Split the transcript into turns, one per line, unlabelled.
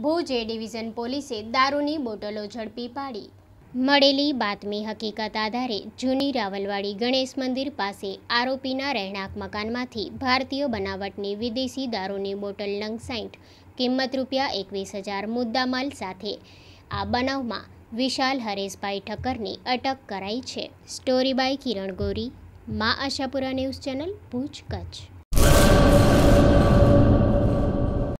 ભુજ એ division પોલીસે દારૂની બોટલો ઝડપી પાડી મળેલી બાતમી હકીકત આધારે જૂની રાવલવાડી ગણેશ મંદિર પાસે આરોપીના રહેણાંક મકાનમાંથી ભારતીય બનાવટની વિદેશી દારૂની બોટલ નંગ સાઠ કિંમત રૂપિયા એકવીસ હજાર મુદ્દામાલ સાથે આ બનાવમાં વિશાલ હરેશભાઈ ઠક્કરની અટક કરાઈ છે story by Kiran Gori Maa Ashapura news channel Bhuj Kutch